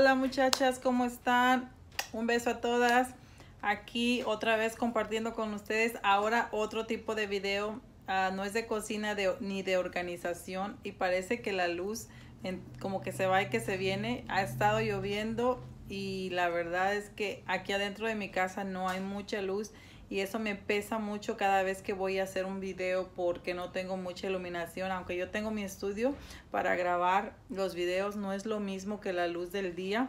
Hola muchachas, ¿cómo están? Un beso a todas. Aquí otra vez compartiendo con ustedes ahora otro tipo de video. Ah, no es de cocina ni de organización y parece que la luz como que se va y que se viene. Ha estado lloviendo y la verdad es que aquí adentro de mi casa no hay mucha luz y eso me pesa mucho cada vez que voy a hacer un video porque no tengo mucha iluminación. Aunque yo tengo mi estudio para grabar los videos, no es lo mismo que la luz del día.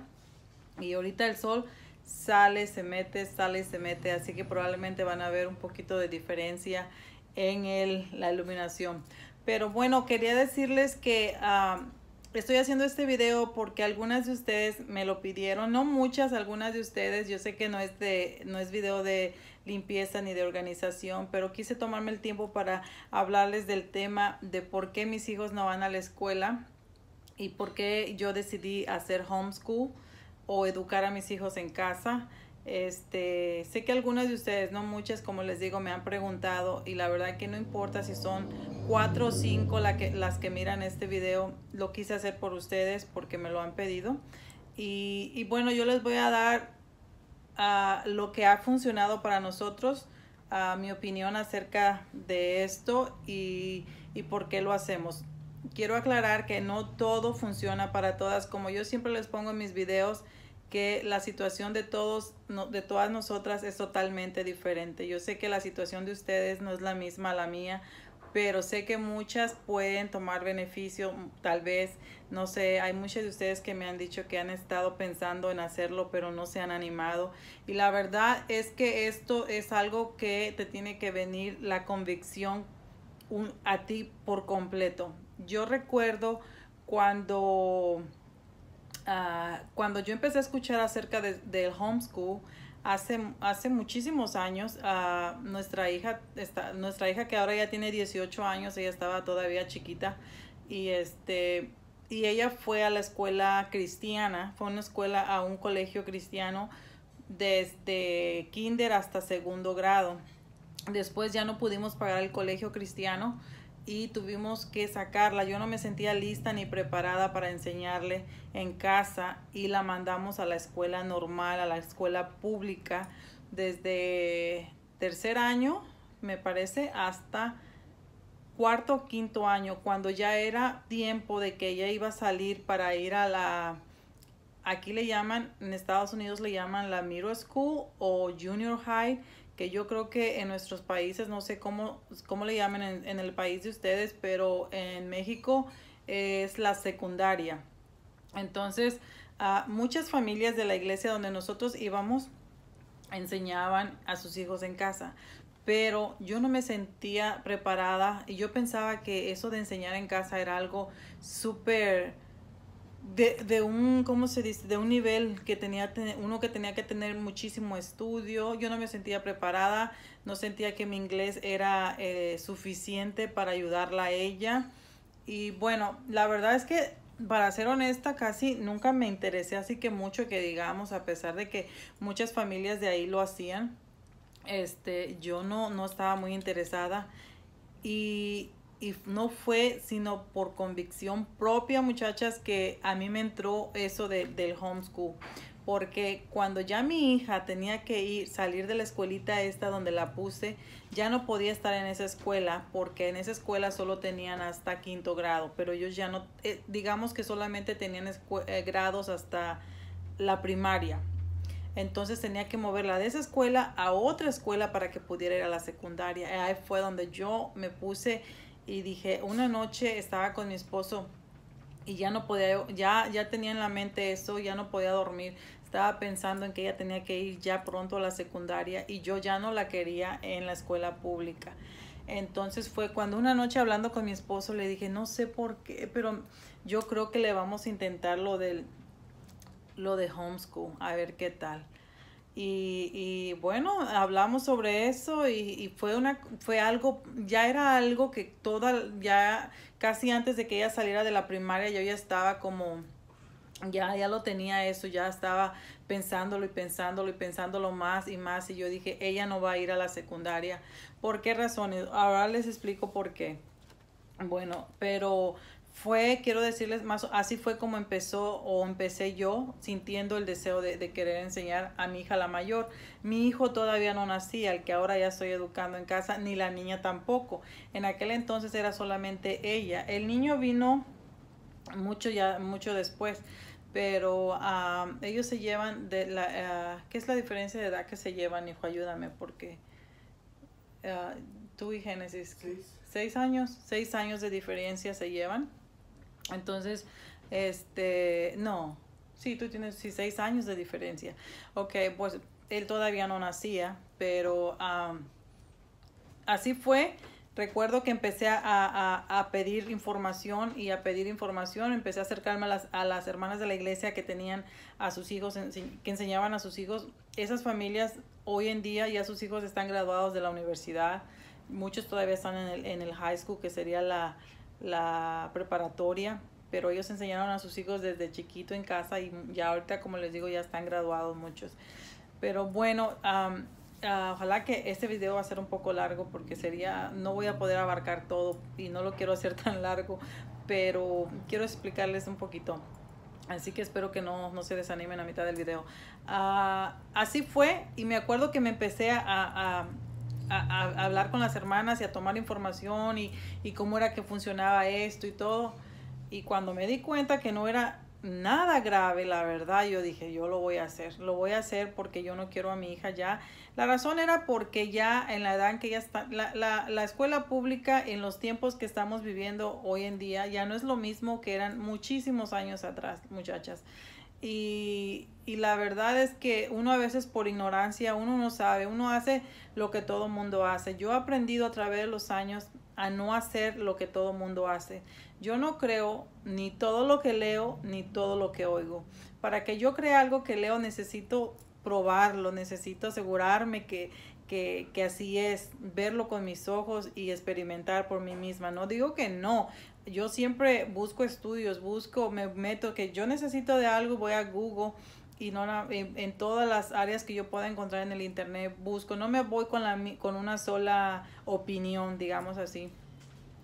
Y ahorita el sol sale, se mete, sale, se mete, así que probablemente van a ver un poquito de diferencia en la iluminación. Pero bueno, quería decirles que ah, estoy haciendo este video porque algunas de ustedes me lo pidieron, no muchas, algunas de ustedes, yo sé que no es, de, no es video de limpieza ni de organización, pero quise tomarme el tiempo para hablarles del tema de por qué mis hijos no van a la escuela y por qué yo decidí hacer homeschool o educar a mis hijos en casa. Este, sé que algunas de ustedes, no muchas, como les digo, me han preguntado y la verdad que no importa si son cuatro o cinco la que, las que miran este video, lo quise hacer por ustedes porque me lo han pedido. Y, y bueno, yo les voy a dar lo que ha funcionado para nosotros, a mi opinión acerca de esto y, por qué lo hacemos. Quiero aclarar que no todo funciona para todas, como yo siempre les pongo en mis videos, que la situación de todos, de todas nosotras es totalmente diferente. Yo sé que la situación de ustedes no es la misma a la mía, pero sé que muchas pueden tomar beneficio, tal vez, no sé, hay muchas de ustedes que me han dicho que han estado pensando en hacerlo, pero no se han animado. Y la verdad es que esto es algo que te tiene que venir la convicción a ti por completo. Yo recuerdo cuando, ah, cuando yo empecé a escuchar acerca del homeschool, hace, muchísimos años, nuestra, hija nuestra hija que ahora ya tiene 18 años, ella estaba todavía chiquita y este y ella fue a la escuela cristiana, fue a una escuela, a un colegio cristiano desde kinder hasta segundo grado. Después ya no pudimos pagar el colegio cristiano y tuvimos que sacarla. Yo no me sentía lista ni preparada para enseñarle en casa y la mandamos a la escuela normal, a la escuela pública, desde tercer año, me parece, hasta cuarto o quinto año, cuando ya era tiempo de que ella iba a salir para ir a la... Aquí le llaman, en Estados Unidos le llaman la Middle School o Junior High que yo creo que en nuestros países, no sé cómo, cómo le llamen en, el país de ustedes, pero en México es la secundaria. Entonces, ah, muchas familias de la iglesia donde nosotros íbamos enseñaban a sus hijos en casa, pero yo no me sentía preparada y yo pensaba que eso de enseñar en casa era algo súper de, un, ¿cómo se dice? De un nivel que tenía, uno que tenía que tener muchísimo estudio. Yo no me sentía preparada, no sentía que mi inglés era eh, suficiente para ayudarla a ella. Y bueno, la verdad es que para ser honesta, casi nunca me interesé así que mucho que digamos, a pesar de que muchas familias de ahí lo hacían. Este, yo no, no estaba muy interesada. Y y no fue sino por convicción propia, muchachas, que a mí me entró eso de, del homeschool. Porque cuando ya mi hija tenía que ir, salir de la escuelita esta donde la puse, ya no podía estar en esa escuela porque en esa escuela solo tenían hasta quinto grado, pero ellos ya no, eh, digamos que solamente tenían eh, grados hasta la primaria. Entonces tenía que moverla de esa escuela a otra escuela para que pudiera ir a la secundaria. Ahí fue donde yo me puse y dije, una noche estaba con mi esposo y ya no podía, ya, ya tenía en la mente eso, ya no podía dormir. Estaba pensando en que ella tenía que ir ya pronto a la secundaria y yo ya no la quería en la escuela pública. Entonces fue cuando una noche hablando con mi esposo le dije, no sé por qué, pero yo creo que le vamos a intentar lo del, lo de homeschool, a ver qué tal. Y, bueno, hablamos sobre eso y, fue una fue algo, ya era algo que toda, ya casi antes de que ella saliera de la primaria, yo ya estaba como, ya, ya lo tenía eso, ya estaba pensándolo y pensándolo y pensándolo más y más. Y yo dije, ella no va a ir a la secundaria. ¿Por qué razones? Ahora les explico por qué. Bueno, pero fue, quiero decirles más, así fue como empezó o empecé yo sintiendo el deseo de, querer enseñar a mi hija la mayor. Mi hijo todavía no nacía, el que ahora ya estoy educando en casa, ni la niña tampoco. En aquel entonces era solamente ella. El niño vino mucho ya, mucho después. Pero ah, ellos se llevan de la... Ah, ¿Qué es la diferencia de edad que se llevan, hijo? Ayúdame, porque ah, tú y Génesis... seis años, seis años de diferencia se llevan. Entonces, este, no, sí, tú tienes 16 seis años de diferencia. Ok, pues él todavía no nacía, pero así fue. Recuerdo que empecé a, pedir información y a pedir información, empecé a acercarme a las, a las hermanas de la iglesia que tenían a sus hijos, que enseñaban a sus hijos. Esas familias hoy en día ya sus hijos están graduados de la universidad, muchos todavía están en el, en el high school, que sería la, la preparatoria, pero ellos enseñaron a sus hijos desde chiquito en casa y ya ahorita, como les digo, ya están graduados muchos. Pero bueno, ah, ojalá que este video va a ser un poco largo porque sería, no voy a poder abarcar todo y no lo quiero hacer tan largo, pero quiero explicarles un poquito. Así que espero que no, se desanimen a mitad del video. Ah, así fue y me acuerdo que me empecé a a, hablar con las hermanas y a tomar información y, cómo era que funcionaba esto y todo. Y cuando me di cuenta que no era nada grave, la verdad, yo dije, yo lo voy a hacer, lo voy a hacer porque yo no quiero a mi hija ya. La razón era porque ya en la edad en que ya está, la, la, escuela pública en los tiempos que estamos viviendo hoy en día ya no es lo mismo que eran muchísimos años atrás, muchachas. Y, la verdad es que uno a veces por ignorancia, uno no sabe, uno hace lo que todo mundo hace. Yo he aprendido a través de los años a no hacer lo que todo mundo hace. Yo no creo ni todo lo que leo ni todo lo que oigo. Para que yo crea algo que leo necesito probarlo, necesito asegurarme que, que, así es, verlo con mis ojos y experimentar por mí misma. No digo que no, yo siempre busco estudios, busco, me meto, que yo necesito de algo, voy a Google y no en, todas las áreas que yo pueda encontrar en el internet busco, no me voy con, la, con una sola opinión, digamos así.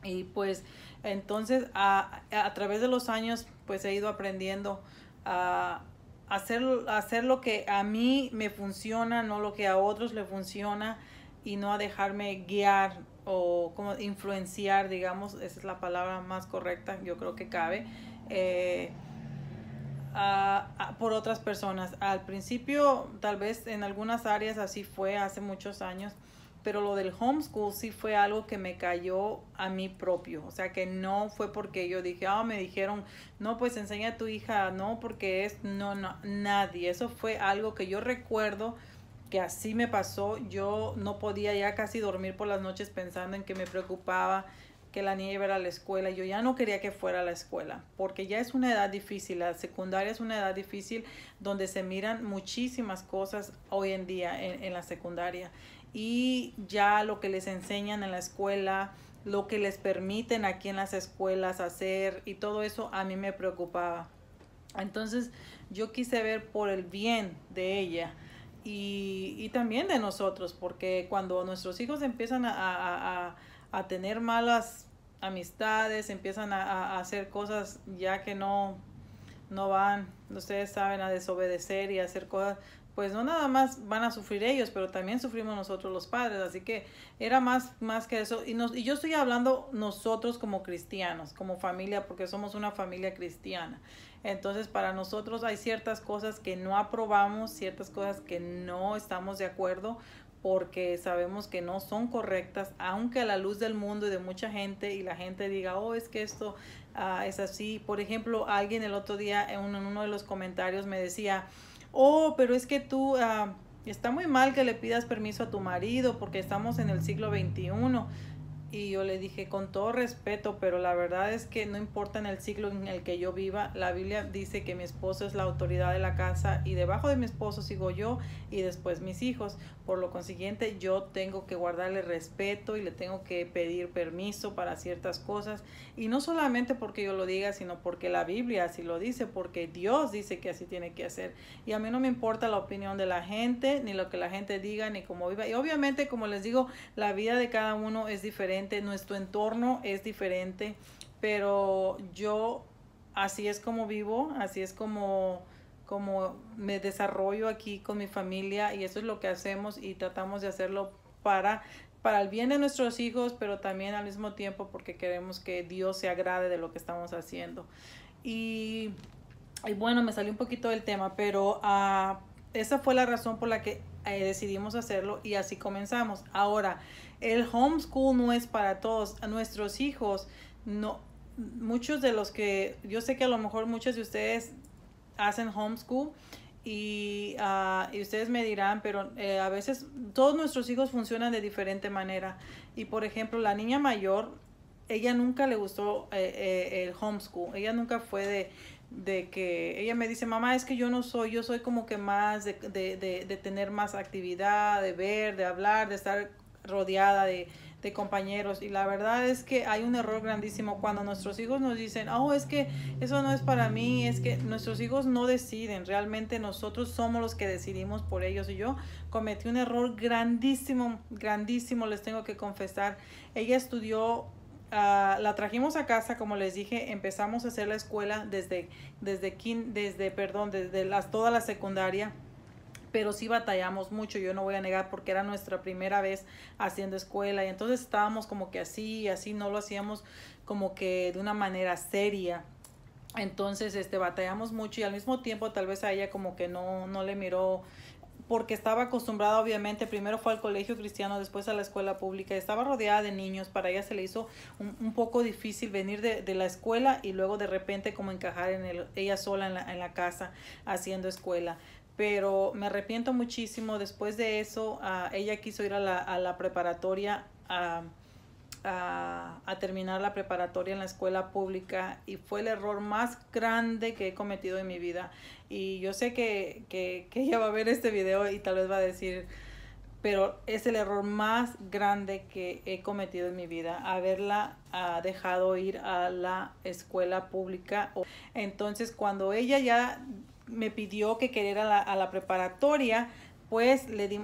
Y pues entonces a, través de los años pues he ido aprendiendo a hacer, hacer lo que a mí me funciona, no lo que a otros le funciona y no a dejarme guiar o como influenciar, digamos, esa es la palabra más correcta, yo creo que cabe, eh, por otras personas. Al principio, tal vez en algunas áreas así fue hace muchos años, pero lo del homeschool sí fue algo que me cayó a mí propio, o sea que no fue porque yo dije, ah, me dijeron, no, pues enseña a tu hija, no, porque es, no, no, nadie, eso fue algo que yo recuerdo que así me pasó, yo no podía ya casi dormir por las noches pensando en que me preocupaba que la niña iba a, la escuela. Yo ya no quería que fuera a la escuela, porque ya es una edad difícil. La secundaria es una edad difícil donde se miran muchísimas cosas hoy en día en la secundaria y ya lo que les enseñan en la escuela, lo que les permiten aquí en las escuelas hacer y todo eso a mí me preocupaba. Entonces yo quise ver por el bien de ella y, también de nosotros, porque cuando nuestros hijos empiezan a, tener malas amistades, empiezan a, hacer cosas ya que no, no van, ustedes saben, a desobedecer y hacer cosas, pues no nada más van a sufrir ellos, pero también sufrimos nosotros los padres, así que era más, más que eso. Y, nos, y yo estoy hablando nosotros como cristianos, como familia, porque somos una familia cristiana. Entonces, para nosotros hay ciertas cosas que no aprobamos, ciertas cosas que no estamos de acuerdo, porque sabemos que no son correctas, aunque a la luz del mundo y de mucha gente y la gente diga, oh, es que esto ah, es así. Por ejemplo, alguien el otro día en uno de los comentarios me decía, oh, pero es que tú, ah, está muy mal que le pidas permiso a tu marido porque estamos en el siglo XXI y yo le dije, con todo respeto, pero la verdad es que no importa en el siglo en el que yo viva, la Biblia dice que mi esposo es la autoridad de la casa y debajo de mi esposo sigo yo y después mis hijos. Por lo consiguiente, yo tengo que guardarle respeto y le tengo que pedir permiso para ciertas cosas. Y no solamente porque yo lo diga, sino porque la Biblia así lo dice, porque Dios dice que así tiene que hacer. Y a mí no me importa la opinión de la gente, ni lo que la gente diga, ni cómo viva. Y obviamente, como les digo, la vida de cada uno es diferente nuestro entorno es diferente, pero yo así es como vivo, así es como, como me desarrollo aquí con mi familia y eso es lo que hacemos y tratamos de hacerlo para para el bien de nuestros hijos, pero también al mismo tiempo porque queremos que Dios se agrade de lo que estamos haciendo. Y, bueno, me salió un poquito del tema, pero ah, esa fue la razón por la que eh, decidimos hacerlo y así comenzamos. Ahora, el homeschool no es para todos. nuestros hijos, no, muchos de los que, yo sé que a lo mejor muchos de ustedes hacen homeschool y, ah, y ustedes me dirán, pero eh, a veces todos nuestros hijos funcionan de diferente manera. Y por ejemplo, la niña mayor, ella nunca le gustó eh, el homeschool, ella nunca fue de de que ella me dice, mamá, es que yo no soy, yo soy como que más de, de, de, de tener más actividad, de ver, de hablar, de estar rodeada de, de compañeros. Y la verdad es que hay un error grandísimo cuando nuestros hijos nos dicen, oh, es que eso no es para mí, es que nuestros hijos no deciden, realmente nosotros somos los que decidimos por ellos. Y yo cometí un error grandísimo, grandísimo, les tengo que confesar. Ella estudió Ah, la trajimos a casa, como les dije, empezamos a hacer la escuela desde, desde, kin, desde, perdón, desde las, toda la secundaria, pero sí batallamos mucho, yo no voy a negar, porque era nuestra primera vez haciendo escuela, y entonces estábamos como que así, así, no lo hacíamos como que de una manera seria. Entonces, este, batallamos mucho y al mismo tiempo tal vez a ella como que no, no le miró porque estaba acostumbrada obviamente, primero fue al colegio cristiano, después a la escuela pública, estaba rodeada de niños, para ella se le hizo un, poco difícil venir de, la escuela y luego de repente como encajar en el, ella sola en la, en la casa haciendo escuela pero me arrepiento muchísimo. Después de eso, ah, ella quiso ir a la, a la preparatoria. a... Ah, a, terminar la preparatoria en la escuela pública y fue el error más grande que he cometido en mi vida. Y yo sé que, que, ella va a ver este video y tal vez va a decir, pero es el error más grande que he cometido en mi vida, haberla ah, dejado ir a la escuela pública. Entonces, cuando ella ya me pidió que quería a la preparatoria, pues le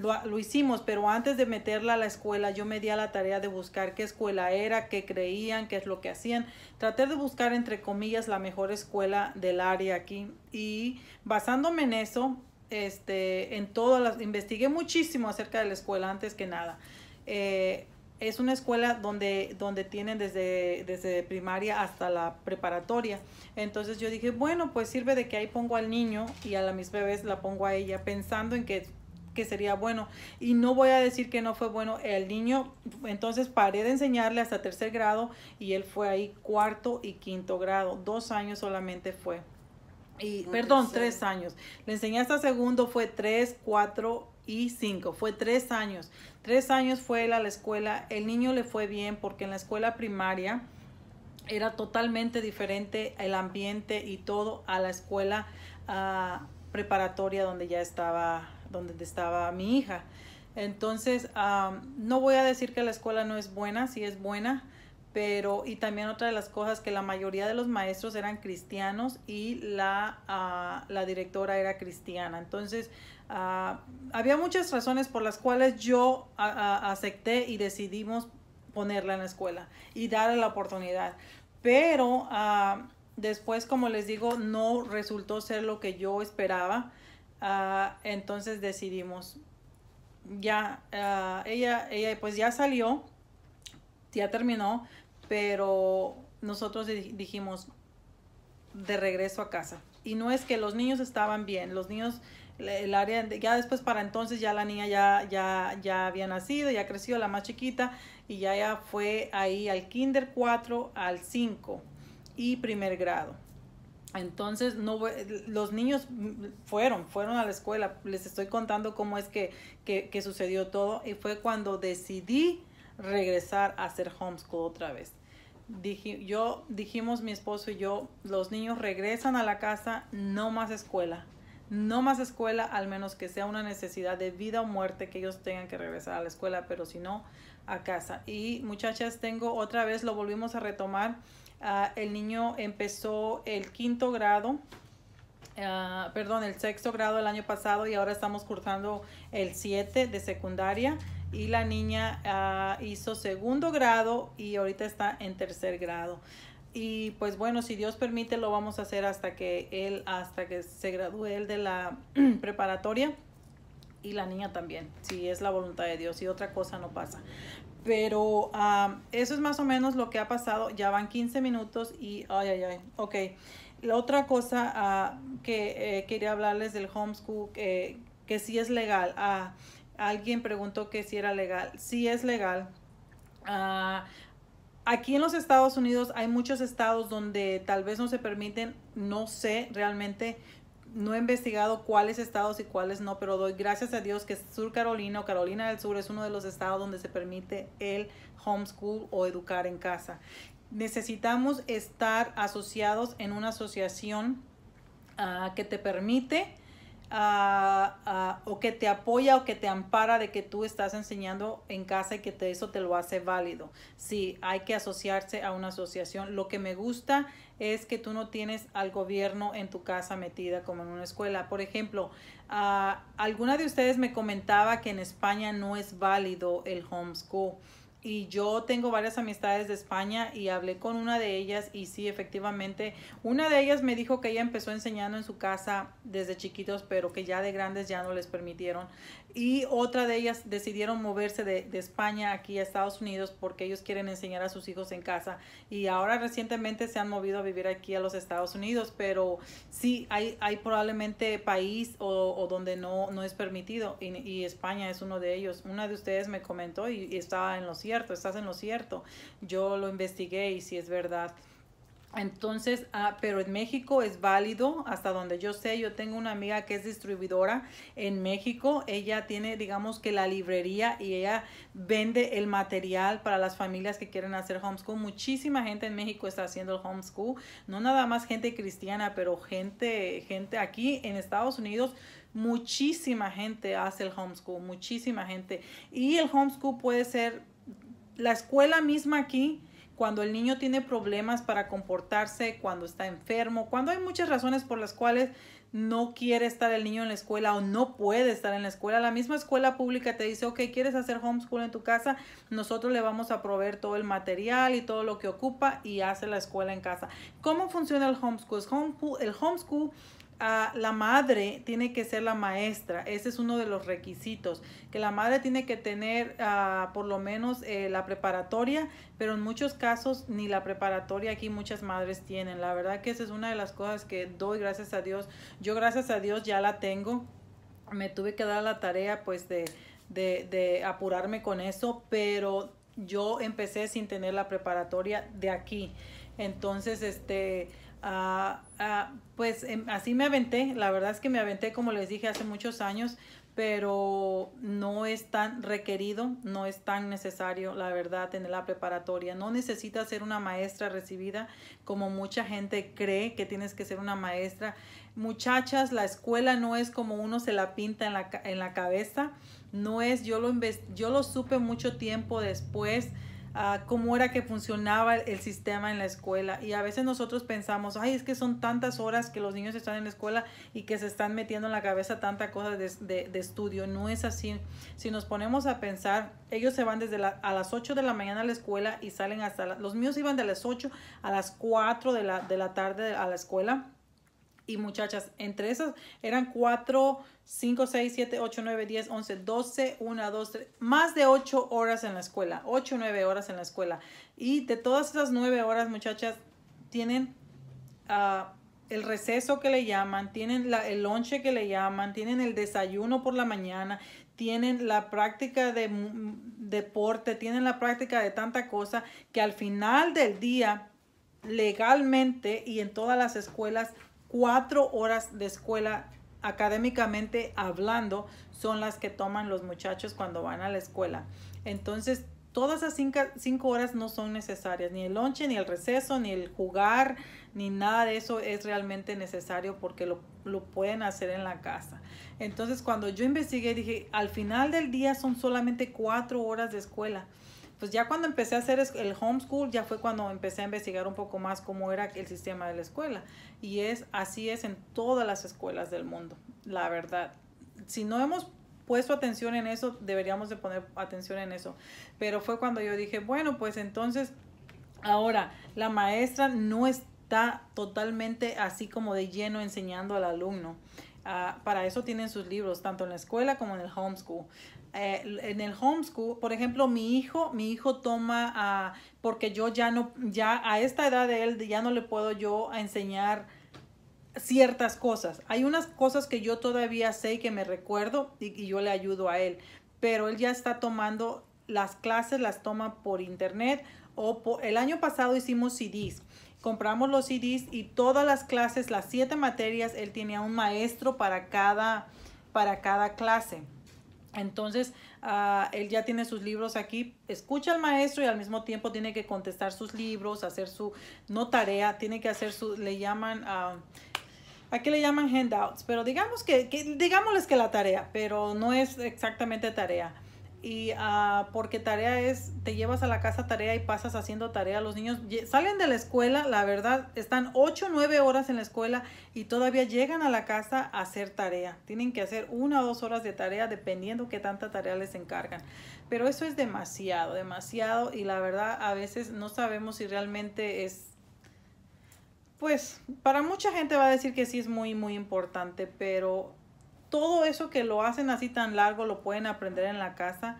lo, hicimos, pero antes de meterla a la escuela yo me di a la tarea de buscar qué escuela era, qué creían, qué es lo que hacían. Traté de buscar entre comillas la mejor escuela del área aquí y basándome en eso, este, en todas las, investigué muchísimo acerca de la escuela antes que nada. Eh, es una escuela donde, donde tienen desde, desde primaria hasta la preparatoria. Entonces yo dije, bueno, pues sirve de que ahí pongo al niño y a la mis bebés la pongo a ella, pensando en que, que sería bueno. Y no voy a decir que no fue bueno. El niño, entonces paré de enseñarle hasta tercer grado y él fue ahí cuarto y quinto grado. Dos años solamente fue. Y, perdón, tres años. Le enseñé hasta segundo, fue tres, cuatro y cinco Fue tres años. Tres años fue él a la escuela. El niño le fue bien porque en la escuela primaria era totalmente diferente el ambiente y todo a la escuela ah, preparatoria donde ya estaba, donde estaba mi hija. Entonces, no voy a decir que la escuela no es buena, sí es buena, pero y también otra de las cosas que la mayoría de los maestros eran cristianos y la, ah, la directora era cristiana. Entonces, Ah, había muchas razones por las cuales yo acepté y decidimos ponerla en la escuela y darle la oportunidad. Pero ah, después, como les digo, no resultó ser lo que yo esperaba. Ah, entonces decidimos, ya, ella, ella pues ya salió, ya terminó, pero nosotros dijimos de regreso a casa. Y no es que los niños estaban bien, los niños el área, ya después para entonces ya la niña ya, ya, ya había nacido, ya creció la más chiquita y ya, ya fue ahí al kinder 4, al 5 y primer grado. Entonces, no, los niños fueron, fueron a la escuela. Les estoy contando cómo es que, que, sucedió todo y fue cuando decidí regresar a hacer homeschool otra vez. Dije, yo dijimos mi esposo y yo, los niños regresan a la casa, no más escuela, no más escuela, al menos que sea una necesidad de vida o muerte que ellos tengan que regresar a la escuela, pero si no, a casa. Y muchachas, tengo otra vez, lo volvimos a retomar. Ah, el niño empezó el quinto grado, ah, perdón, el sexto grado el año pasado y ahora estamos cursando el 7 de secundaria y la niña ah, hizo segundo grado y ahorita está en tercer grado y pues bueno, si Dios permite lo vamos a hacer hasta que él, hasta que se gradúe él de la preparatoria y la niña también, si es la voluntad de Dios y otra cosa no pasa. Pero ah, eso es más o menos lo que ha pasado. Ya van 15 minutos y... Ay, ay, ay. Ok. La otra cosa ah, que eh, quería hablarles del homeschool, eh, que sí es legal. a ah, alguien preguntó que si era legal. Sí es legal. ah aquí en los Estados Unidos hay muchos estados donde tal vez no se permiten, no sé realmente, no he investigado cuáles estados y cuáles no, pero doy gracias a Dios que Sur Carolina o Carolina del Sur es uno de los estados donde se permite el homeschool o educar en casa. Necesitamos estar asociados en una asociación ah, que te permite o que te apoya o que te ampara de que tú estás enseñando en casa y que eso te lo hace válido. Sí, hay que asociarse a una asociación. Lo que me gusta es que tú no tienes al gobierno en tu casa metida como en una escuela. Por ejemplo, alguna de ustedes me comentaba que en España no es válido el homeschool y yo tengo varias amistades de España y hablé con una de ellas y sí, efectivamente, una de ellas me dijo que ella empezó enseñando en su casa desde chiquitos, pero que ya de grandes ya no les permitieron y otra de ellas decidieron moverse de, España aquí a Estados Unidos porque ellos quieren enseñar a sus hijos en casa y ahora recientemente se han movido a vivir aquí a los Estados Unidos, pero sí hay, hay probablemente país o, donde no, no es permitido y, España es uno de ellos. Una de ustedes me comentó y, estaba en lo cierto, estás en lo cierto. Yo lo investigué y si sí es verdad. Entonces, ah, pero en México es válido, hasta donde yo sé, yo tengo una amiga que es distribuidora en México, ella tiene, digamos que la librería y ella vende el material para las familias que quieren hacer homeschool. Muchísima gente en México está haciendo el homeschool, no nada más gente cristiana, pero gente, gente aquí en Estados Unidos, muchísima gente hace el homeschool, muchísima gente. Y el homeschool puede ser la escuela misma aquí cuando el niño tiene problemas para comportarse, cuando está enfermo, cuando hay muchas razones por las cuales no quiere estar el niño en la escuela o no puede estar en la escuela. La misma escuela pública te dice, ok, ¿quieres hacer homeschool en tu casa? Nosotros le vamos a proveer todo el material y todo lo que ocupa y hace la escuela en casa. ¿Cómo funciona el homeschool? El homeschool la madre tiene que ser la maestra, ese es uno de los requisitos, que la madre tiene que tener ah, por lo menos eh, la preparatoria, pero en muchos casos ni la preparatoria aquí muchas madres tienen. La verdad que esa es una de las cosas que doy gracias a Dios. Yo gracias a Dios ya la tengo, me tuve que dar la tarea pues de, de, de apurarme con eso, pero yo empecé sin tener la preparatoria de aquí. Entonces, este Ah, ah, pues em, así me aventé, la verdad es que me aventé como les dije hace muchos años, pero no es tan requerido, no es tan necesario, la verdad, en la preparatoria. No necesitas ser una maestra recibida como mucha gente cree que tienes que ser una maestra. Muchachas, la escuela no es como uno se la pinta en la, en la cabeza, no es, yo lo, yo lo supe mucho tiempo después cómo era que funcionaba el, sistema en la escuela. Y a veces nosotros pensamos, ay, es que son tantas horas que los niños están en la escuela y que se están metiendo en la cabeza tanta cosa de, de estudio. No es así. Si nos ponemos a pensar, ellos se van desde a las 8 de la mañana a la escuela y salen hasta, los míos iban de las 8 a las 4 de la, de la tarde a la escuela y muchachas, entre esas eran 4, 5, 6, 7, 8, 9, 10, 11, 12, 1, 2, 3, más de 8 horas en la escuela, 8, 9 horas en la escuela. Y de todas esas 9 horas, muchachas, tienen ah, el receso que le llaman, tienen el lonche que le llaman, tienen el desayuno por la mañana, tienen la práctica de deporte, tienen la práctica de tanta cosa que al final del día legalmente y en todas las escuelas cuatro horas de escuela académicamente hablando son las que toman los muchachos cuando van a la escuela. Entonces, todas esas cinco, horas no son necesarias, ni el lonche, ni el receso, ni el jugar, ni nada de eso es realmente necesario porque lo, lo pueden hacer en la casa. Entonces, cuando yo investigué, dije, al final del día son solamente cuatro horas de escuela pues ya cuando empecé a hacer el homeschool, ya fue cuando empecé a investigar un poco más cómo era el sistema de la escuela. Y es así es en todas las escuelas del mundo, la verdad. Si no hemos puesto atención en eso, deberíamos de poner atención en eso. Pero fue cuando yo dije, bueno, pues entonces ahora la maestra no está totalmente así como de lleno enseñando al alumno. Ah, para eso tienen sus libros, tanto en la escuela como en el homeschool. Eh, en el homeschool, por ejemplo, mi hijo, mi hijo toma, porque yo ya no, ya a esta edad de él ya no le puedo yo enseñar ciertas cosas. Hay unas cosas que yo todavía sé y que me recuerdo y, yo le ayudo a él, pero él ya está tomando las clases, las toma por internet o el año pasado hicimos CDs compramos los CDs y todas las clases, las siete materias, él tenía un maestro para cada, para cada clase. Entonces, ah, él ya tiene sus libros aquí, escucha al maestro y al mismo tiempo tiene que contestar sus libros, hacer su, no tarea, tiene que hacer su, le llaman, aquí ah, le llaman handouts, pero digamos que, digámosles que la tarea, pero no es exactamente tarea y ah, porque tarea es, te llevas a la casa tarea y pasas haciendo tarea. Los niños salen de la escuela, la verdad, están 8 o 9 horas en la escuela y todavía llegan a la casa a hacer tarea. Tienen que hacer una o dos horas de tarea dependiendo qué tanta tarea les encargan. Pero eso es demasiado, demasiado y la verdad a veces no sabemos si realmente es pues para mucha gente va a decir que sí es muy, muy importante, pero todo eso que lo hacen así tan largo lo pueden aprender en la casa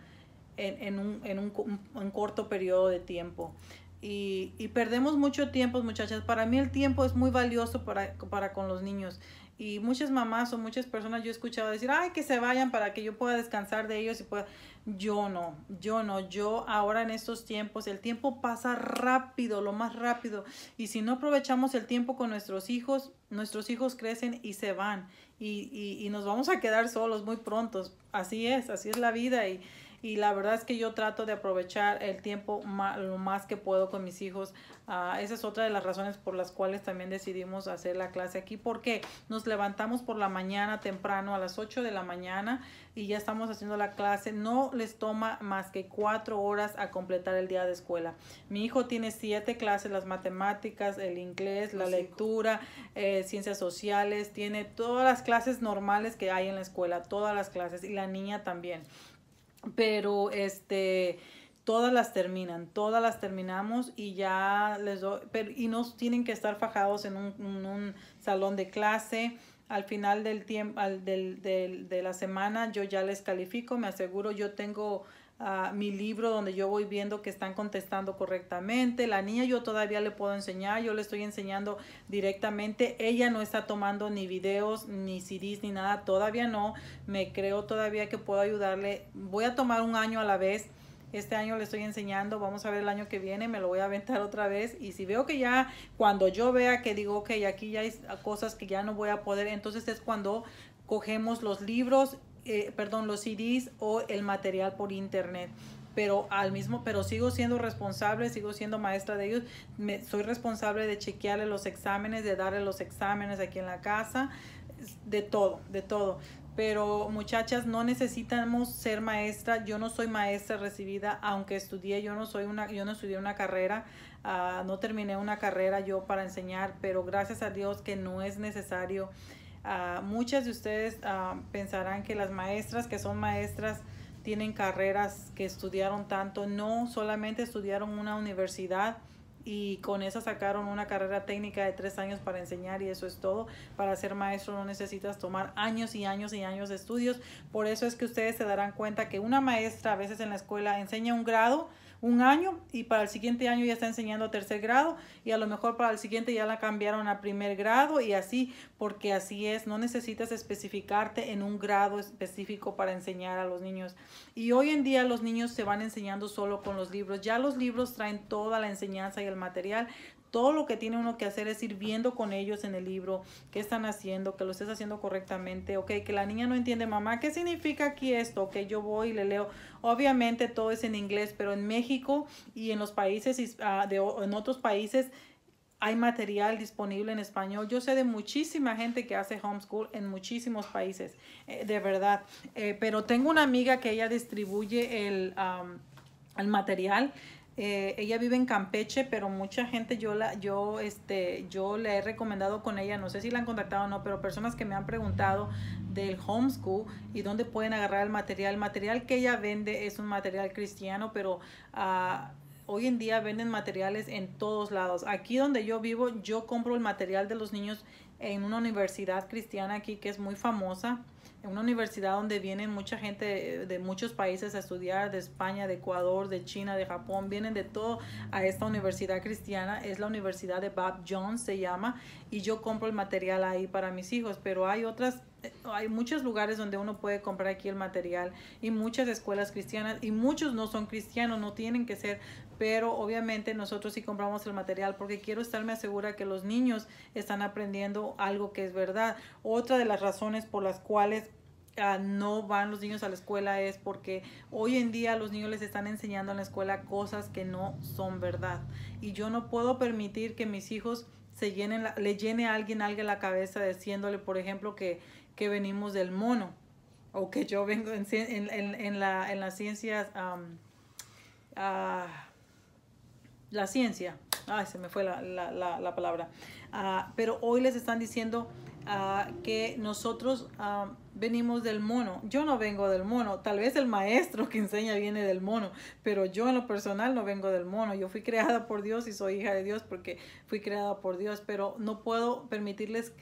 en, un, corto periodo de tiempo. Y, perdemos mucho tiempo, muchachas. Para mí el tiempo es muy valioso para, para con los niños y muchas mamás o muchas personas yo he escuchado decir, ay, que se vayan para que yo pueda descansar de ellos y pueda... Yo no, yo no, yo ahora en estos tiempos, el tiempo pasa rápido, lo más rápido. Y si no aprovechamos el tiempo con nuestros hijos, nuestros hijos crecen y se van. Y, y, y nos vamos a quedar solos muy pronto. Así es, así es la vida. Y, y la verdad es que yo trato de aprovechar el tiempo lo más que puedo con mis hijos. Ah, esa es otra de las razones por las cuales también decidimos hacer la clase aquí porque nos levantamos por la mañana temprano a las 8 de la mañana y ya estamos haciendo la clase. No les toma más que cuatro horas a completar el día de escuela. Mi hijo tiene siete clases, las matemáticas, el inglés, la lectura, eh, ciencias sociales, tiene todas las clases normales que hay en la escuela, todas las clases y la niña también pero este todas las terminan, todas las terminamos y ya les doy, pero, y no tienen que estar fajados en un, un, un salón de clase. Al final del tiempo, al, del, de la semana yo ya les califico, me aseguro, yo tengo mi libro donde yo voy viendo que están contestando correctamente. La niña yo todavía le puedo enseñar, yo le estoy enseñando directamente. Ella no está tomando ni videos, ni CDs, ni nada, todavía no. Me creo todavía que puedo ayudarle. Voy a tomar un año a la vez. Este año le estoy enseñando, vamos a ver el año que viene, me lo voy a aventar otra vez. Y si veo que ya, cuando yo vea que digo, ok, aquí ya hay cosas que ya no voy a poder, entonces es cuando cogemos los libros eh, perdón, los CDs o el material por internet pero al mismo pero sigo siendo responsable sigo siendo maestra de ellos me, soy responsable de chequearle los exámenes de darle los exámenes aquí en la casa de todo de todo pero muchachas no necesitamos ser maestra yo no soy maestra recibida aunque estudié yo no soy una yo no estudié una carrera ah, no terminé una carrera yo para enseñar pero gracias a Dios que no es necesario Ah, muchas de ustedes ah, pensarán que las maestras que son maestras tienen carreras que estudiaron tanto, no solamente estudiaron una universidad y con esa sacaron una carrera técnica de tres años para enseñar y eso es todo. Para ser maestro no necesitas tomar años y años y años de estudios. Por eso es que ustedes se darán cuenta que una maestra a veces en la escuela enseña un grado, un año y para el siguiente año ya está enseñando tercer grado y a lo mejor para el siguiente ya la cambiaron a primer grado y así, porque así es, no necesitas especificarte en un grado específico para enseñar a los niños. Y hoy en día los niños se van enseñando solo con los libros, ya los libros traen toda la enseñanza y el material, todo lo que tiene uno que hacer es ir viendo con ellos en el libro qué están haciendo, que lo estés haciendo correctamente, ok, que la niña no entiende, mamá, ¿qué significa aquí esto? Que yo voy y le leo. Obviamente todo es en inglés, pero en México y en los países, ah, de, en otros países, hay material disponible en español. Yo sé de muchísima gente que hace homeschool en muchísimos países, eh, de verdad. Eh, pero tengo una amiga que ella distribuye el, el material eh, ella vive en Campeche, pero mucha gente yo la, yo este, yo le he recomendado con ella, no sé si la han contactado o no, pero personas que me han preguntado del homeschool y dónde pueden agarrar el material. El material que ella vende es un material cristiano, pero ah, hoy en día venden materiales en todos lados. Aquí donde yo vivo, yo compro el material de los niños en una universidad cristiana aquí que es muy famosa una universidad donde vienen mucha gente de muchos países a estudiar, de España, de Ecuador, de China, de Japón, vienen de todo a esta universidad cristiana. Es la universidad de Bob Jones, se llama, y yo compro el material ahí para mis hijos, pero hay otras hay muchos lugares donde uno puede comprar aquí el material y muchas escuelas cristianas y muchos no son cristianos, no tienen que ser, pero obviamente nosotros sí compramos el material porque quiero estarme segura que los niños están aprendiendo algo que es verdad. Otra de las razones por las cuales ah, no van los niños a la escuela es porque hoy en día los niños les están enseñando en la escuela cosas que no son verdad. Y yo no puedo permitir que mis hijos se llenen le llene a alguien algo la cabeza diciéndole, por ejemplo, que, que venimos del mono o que yo vengo en, en, la, en las ciencias, ah, la ciencia, se me fue la, palabra, ah, pero hoy les están diciendo ah, que nosotros venimos del mono, yo no vengo del mono, tal vez el maestro que enseña viene del mono, pero yo en lo personal no vengo del mono, yo fui creada por Dios y soy hija de Dios porque fui creada por Dios, pero no puedo permitirles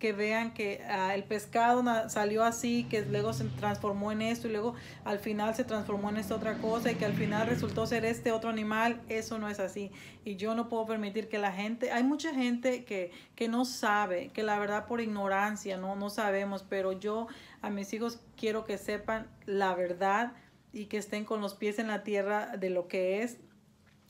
que vean que ah, el pescado salió así, que luego se transformó en esto y luego al final se transformó en esta otra cosa y que al final resultó ser este otro animal, eso no es así. Y yo no puedo permitir que la gente, hay mucha gente que, no sabe, que la verdad por ignorancia no, no sabemos, pero yo a mis hijos quiero que sepan la verdad y que estén con los pies en la tierra de lo que es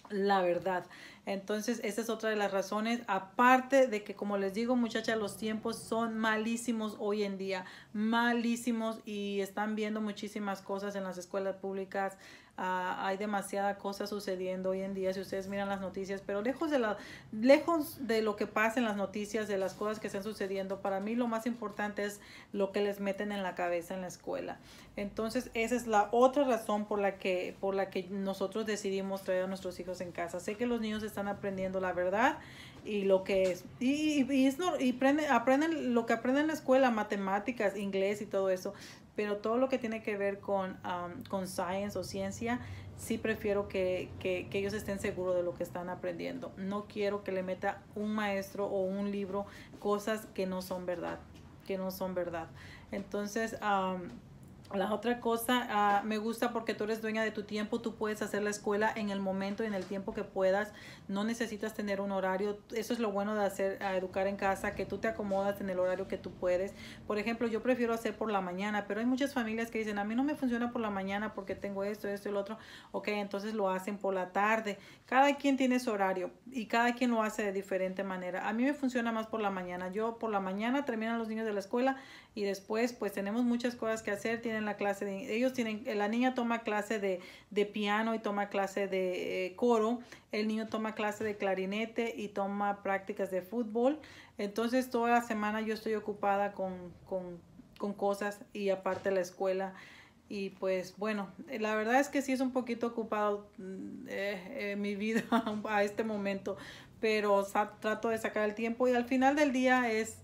la verdad. Entonces, esa es otra de las razones. Aparte de que, como les digo, muchachas, los tiempos son malísimos hoy en día, malísimos y están viendo muchísimas cosas en las escuelas públicas. Ah, hay demasiada cosa sucediendo hoy en día si ustedes miran las noticias, pero lejos de, la, lejos de lo que pasa en las noticias, de las cosas que están sucediendo, para mí lo más importante es lo que les meten en la cabeza en la escuela. Entonces, esa es la otra razón por la que, por la que nosotros decidimos traer a nuestros hijos en casa. Sé que los niños están aprendiendo la verdad y lo que es. Y, y, aprenden, aprenden, lo que aprenden en la escuela, matemáticas, inglés y todo eso pero todo lo que tiene que ver con, con science o ciencia, sí prefiero que, ellos estén seguros de lo que están aprendiendo. No quiero que le meta un maestro o un libro cosas que no son verdad, que no son verdad. Entonces, la otra cosa, ah, me gusta porque tú eres dueña de tu tiempo, tú puedes hacer la escuela en el momento, y en el tiempo que puedas, no necesitas tener un horario, eso es lo bueno de hacer, a educar en casa, que tú te acomodas en el horario que tú puedes. Por ejemplo, yo prefiero hacer por la mañana, pero hay muchas familias que dicen, a mí no me funciona por la mañana porque tengo esto, esto y lo otro, ok, entonces lo hacen por la tarde. Cada quien tiene su horario y cada quien lo hace de diferente manera. A mí me funciona más por la mañana, yo por la mañana terminan los niños de la escuela y después pues tenemos muchas cosas que hacer, tienen en la clase de, ellos tienen, la niña toma clase de, de piano y toma clase de eh, coro, el niño toma clase de clarinete y toma prácticas de fútbol. Entonces toda la semana yo estoy ocupada con, con, cosas y aparte la escuela. Y pues bueno, la verdad es que sí es un poquito ocupado mm, eh, eh, mi vida a este momento, pero trato de sacar el tiempo y al final del día es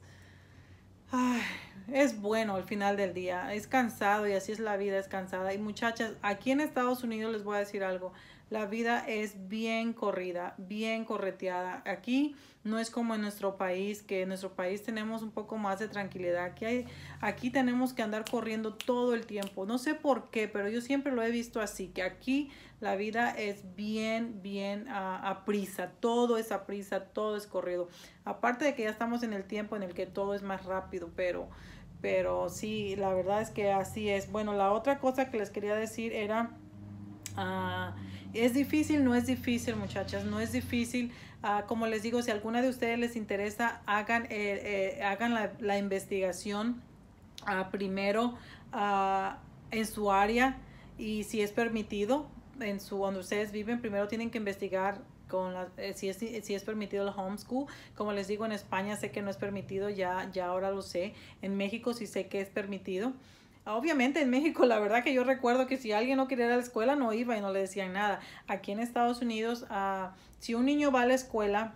es bueno al final del día, es cansado y así es la vida, es cansada. Y muchachas, aquí en Estados Unidos les voy a decir algo, la vida es bien corrida, bien correteada. Aquí no es como en nuestro país, que en nuestro país tenemos un poco más de tranquilidad. Aquí, aquí tenemos que andar corriendo todo el tiempo. No sé por qué, pero yo siempre lo he visto así, que aquí la vida es bien, bien ah, a prisa. Todo es a prisa, todo es corrido. Aparte de que ya estamos en el tiempo en el que todo es más rápido, pero... Pero sí, la verdad es que así es. Bueno, la otra cosa que les quería decir era Ah, es difícil, no es difícil, muchachas, no es difícil. Ah, como les digo, si alguna de ustedes les interesa, hagan, eh, eh, hagan la, investigación ah, primero en su área y si es permitido, en su donde ustedes viven, primero tienen que investigar con eh, si, es, si es permitido el homeschool. Como les digo, en España sé que no es permitido, ya, ya ahora lo sé. En México sí sé que es permitido. Obviamente en México, la verdad que yo recuerdo que si alguien no quería ir a la escuela, no iba y no le decían nada. Aquí en Estados Unidos, ah, si un niño va a la escuela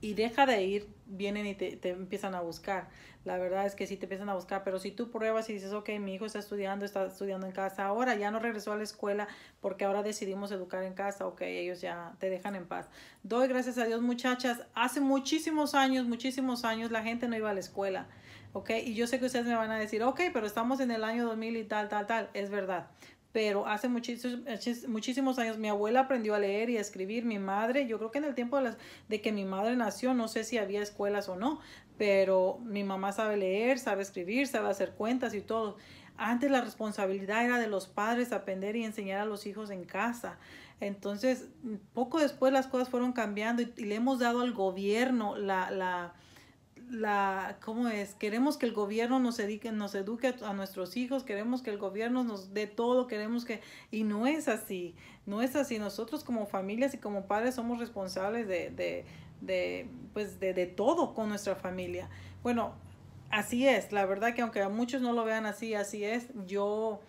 y deja de ir, vienen y te, te, empiezan a buscar. La verdad es que sí te empiezan a buscar, pero si tú pruebas y dices, ok, mi hijo está estudiando, está estudiando en casa ahora, ya no regresó a la escuela porque ahora decidimos educar en casa, ok, ellos ya te dejan en paz. Doy gracias a Dios, muchachas, hace muchísimos años, muchísimos años la gente no iba a la escuela. ¿ok? Y yo sé que ustedes me van a decir, ok, pero estamos en el año 2000 y tal, tal, tal. Es verdad. Pero hace muchísimos, muchísimos años mi abuela aprendió a leer y a escribir. Mi madre, yo creo que en el tiempo de, de que mi madre nació, no sé si había escuelas o no, pero mi mamá sabe leer, sabe escribir, sabe hacer cuentas y todo. Antes la responsabilidad era de los padres aprender y enseñar a los hijos en casa. Entonces, poco después las cosas fueron cambiando y, y le hemos dado al gobierno la, la la, ¿cómo es? Queremos que el gobierno nos eduque, nos eduque a nuestros hijos, queremos que el gobierno nos dé todo, queremos que, y no es así, no es así. Nosotros como familias y como padres somos responsables de, de, de pues de, de todo con nuestra familia. Bueno, así es, la verdad que aunque a muchos no lo vean así, así es, yo...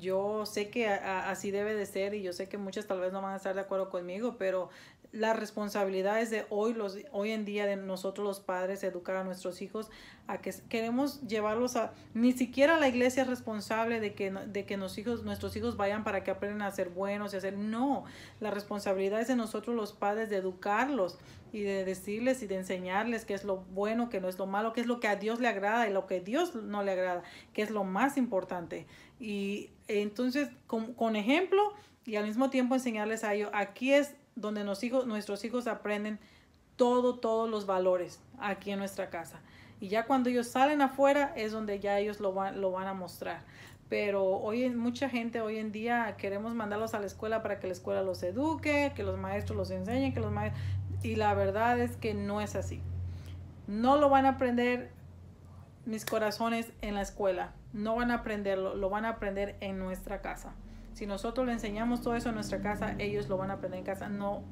Yo sé que así debe de ser y yo sé que muchas tal vez no van a estar de acuerdo conmigo, pero las responsabilidades de hoy, los, hoy en día de nosotros los padres, educar a nuestros hijos, a que queremos llevarlos a, ni siquiera la iglesia es responsable de que, de que hijos, nuestros hijos vayan para que aprendan a ser buenos y hacer, no, la responsabilidad es de nosotros los padres de educarlos y de decirles y de enseñarles qué es lo bueno, qué no es lo malo, qué es lo que a Dios le agrada y lo que a Dios no le agrada, qué es lo más importante. Y entonces, con, con ejemplo y al mismo tiempo enseñarles a ellos, aquí es donde nuestros hijos aprenden todo, todos los valores aquí en nuestra casa. Y ya cuando ellos salen afuera es donde ya ellos lo, lo van a mostrar. Pero hoy mucha gente hoy en día queremos mandarlos a la escuela para que la escuela los eduque, que los maestros los enseñen, que los Y la verdad es que no es así. No lo van a aprender mis corazones en la escuela. No van a aprenderlo, lo van a aprender en nuestra casa. Si nosotros le enseñamos todo eso en nuestra casa, ellos lo van a aprender en casa. No,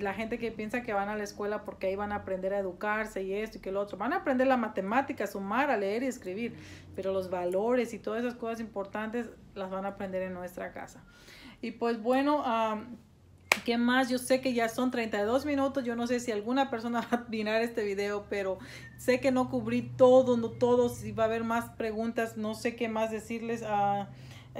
la gente que piensa que van a la escuela porque ahí van a aprender a educarse y esto y que lo otro, van a aprender la matemática, sumar, a leer y escribir, pero los valores y todas esas cosas importantes las van a aprender en nuestra casa. Y pues bueno, ¿qué más? Yo sé que ya son 32 minutos, yo no sé si alguna persona va a mirar este video, pero sé que no cubrí todo, no todo, si va a haber más preguntas, no sé qué más decirles. a ah,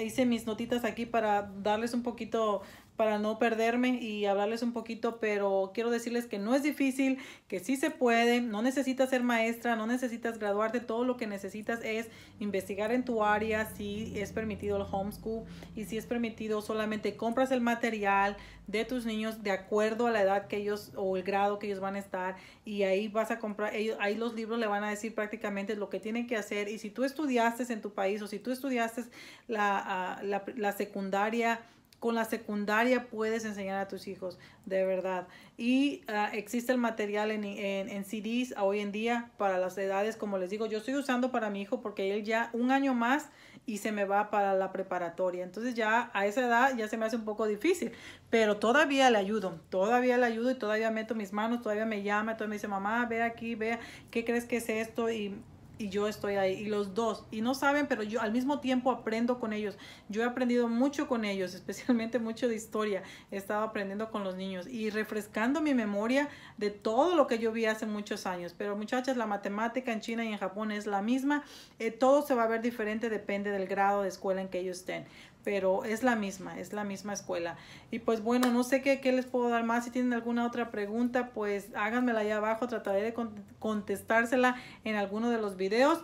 hice mis notitas aquí para darles un poquito para no perderme y hablarles un poquito, pero quiero decirles que no es difícil, que sí se puede, no necesitas ser maestra, no necesitas graduarte, todo lo que necesitas es investigar en tu área si es permitido el homeschool y si es permitido solamente compras el material de tus niños de acuerdo a la edad que ellos o el grado que ellos van a estar y ahí vas a comprar, ellos, ahí los libros le van a decir prácticamente lo que tienen que hacer y si tú estudiaste en tu país o si tú estudiaste la, ah, la, la secundaria, con la secundaria puedes enseñar a tus hijos, de verdad. Y ah, existe el material en, en, CDs hoy en día para las edades, como les digo, yo estoy usando para mi hijo porque él ya un año más y se me va para la preparatoria. Entonces ya a esa edad ya se me hace un poco difícil, pero todavía le ayudo, todavía le ayudo y todavía meto mis manos, todavía me llama, todavía me dice, mamá, ve aquí, vea, ¿qué crees que es esto? Y y yo estoy ahí. Y los dos, y no saben, pero yo al mismo tiempo aprendo con ellos. Yo he aprendido mucho con ellos, especialmente mucho de historia. He estado aprendiendo con los niños y refrescando mi memoria de todo lo que yo vi hace muchos años. Pero muchachas, la matemática en China y en Japón es la misma. Eh, todo se va a ver diferente, depende del grado de escuela en que ellos estén pero es la misma, es la misma escuela. Y pues bueno, no sé qué, qué les puedo dar más. Si tienen alguna otra pregunta, pues háganmela ahí abajo, trataré de contestársela en alguno de los videos.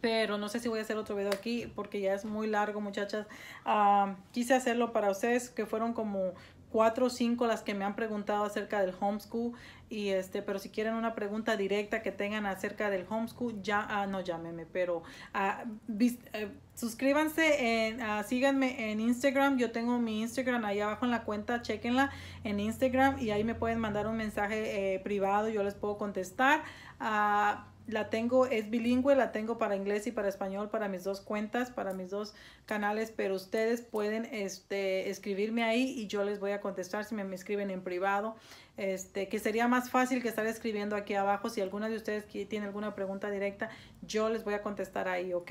Pero no sé si voy a hacer otro video aquí porque ya es muy largo, muchachas. Ah, quise hacerlo para ustedes que fueron como cuatro o cinco las que me han preguntado acerca del homeschool y este pero si quieren una pregunta directa que tengan acerca del homeschool ya ah, no llámeme pero ah, eh, suscríbanse en, ah, síganme en Instagram yo tengo mi Instagram ahí abajo en la cuenta chequenla en Instagram y ahí me pueden mandar un mensaje eh, privado yo les puedo contestar la tengo, es bilingüe, la tengo para inglés y para español, para mis dos cuentas, para mis dos canales, pero ustedes pueden este, escribirme ahí y yo les voy a contestar si me, escriben en privado, este, que sería más fácil que estar escribiendo aquí abajo. Si alguna de ustedes tiene alguna pregunta directa, yo les voy a contestar ahí, ¿ok?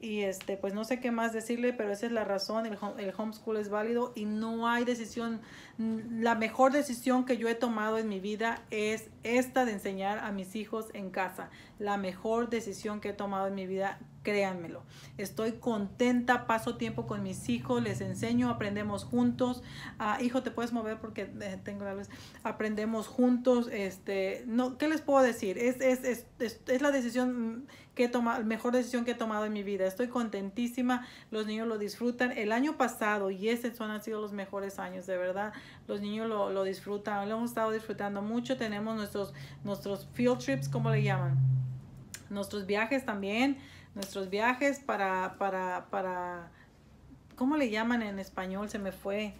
Y este, pues no sé qué más decirle, pero esa es la razón, el, el homeschool es válido y no hay decisión, la mejor decisión que yo he tomado en mi vida es esta de enseñar a mis hijos en casa la mejor decisión que he tomado en mi vida, créanmelo. Estoy contenta, paso tiempo con mis hijos, les enseño, aprendemos juntos. Ah, hijo, te puedes mover porque eh, tengo la luz. Aprendemos juntos. Este, no, ¿Qué les puedo decir? Es, es, es, es la decisión que he tomado, mejor decisión que he tomado en mi vida. Estoy contentísima, los niños lo disfrutan. El año pasado y este son han sido los mejores años, de verdad. Los niños lo, lo disfrutan, lo hemos estado disfrutando mucho. Tenemos nuestros, nuestros field trips, ¿cómo le llaman? nuestros viajes también, nuestros viajes para, para, para, ¿cómo le llaman en español? Se me fue.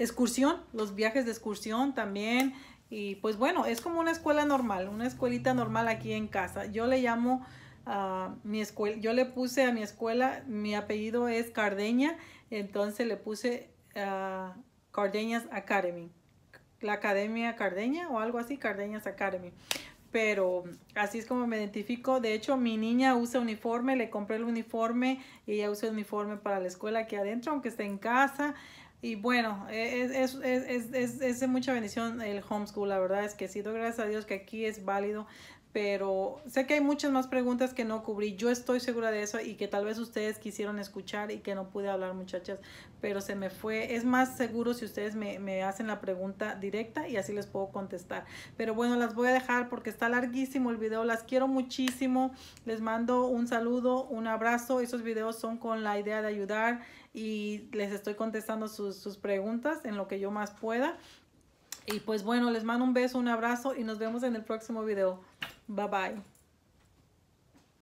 Excursión, los viajes de excursión también. Y pues bueno, es como una escuela normal, una escuelita normal aquí en casa. Yo le llamo a ah, mi escuela, yo le puse a mi escuela, mi apellido es Cardeña, entonces le puse uh, Cardeñas Academy, la Academia Cardeña o algo así, Cardeñas Academy pero así es como me identifico. De hecho, mi niña usa uniforme, le compré el uniforme y ella usa el uniforme para la escuela aquí adentro, aunque esté en casa. Y bueno, e, e, es, es, es, de mucha bendición el homeschool. La verdad es que sí, doy gracias a Dios que aquí es válido pero sé que hay muchas más preguntas que no cubrí. Yo estoy segura de eso y que tal vez ustedes quisieron escuchar y que no pude hablar, muchachas, pero se me fue. Es más seguro si ustedes me, hacen la pregunta directa y así les puedo contestar. Pero bueno, las voy a dejar porque está larguísimo el video. Las quiero muchísimo. Les mando un saludo, un abrazo. Esos videos son con la idea de ayudar y les estoy contestando sus, sus preguntas en lo que yo más pueda. Y pues bueno, les mando un beso, un abrazo y nos vemos en el próximo video. Bye bye.